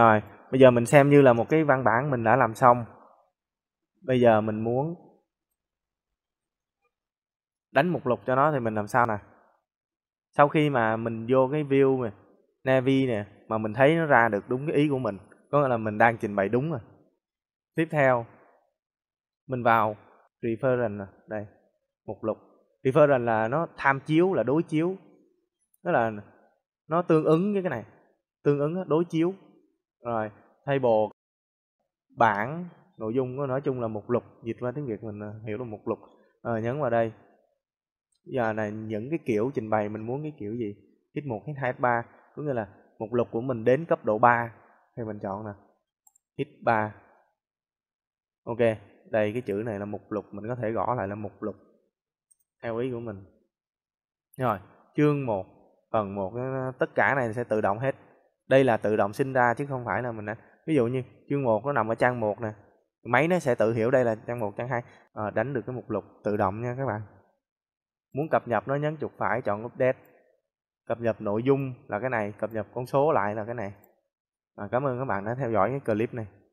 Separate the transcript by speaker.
Speaker 1: rồi bây giờ mình xem như là một cái văn bản mình đã làm xong bây giờ mình muốn đánh mục lục cho nó thì mình làm sao nè sau khi mà mình vô cái view này, Navi nè mà mình thấy nó ra được đúng cái ý của mình có nghĩa là mình đang trình bày đúng rồi tiếp theo mình vào reference đây mục lục reference là nó tham chiếu là đối chiếu tức là nó tương ứng với cái này tương ứng đối chiếu rồi table bảng nội dung nó nói chung là mục lục dịch qua tiếng việt mình à, hiểu là mục lục rồi ờ, nhấn vào đây giờ này những cái kiểu trình bày mình muốn cái kiểu gì hit một hit hai hit ba có nghĩa là mục lục của mình đến cấp độ 3 thì mình chọn nè hit 3 ok đây cái chữ này là mục lục mình có thể gõ lại là mục lục theo ý của mình rồi chương 1 phần 1 tất cả này sẽ tự động hết đây là tự động sinh ra chứ không phải là mình đã ví dụ như chương một nó nằm ở trang một nè máy nó sẽ tự hiểu đây là trang một trang hai à, đánh được cái mục lục tự động nha các bạn muốn cập nhật nó nhấn chuột phải chọn update cập nhật nội dung là cái này cập nhật con số lại là cái này à, cảm ơn các bạn đã theo dõi cái clip này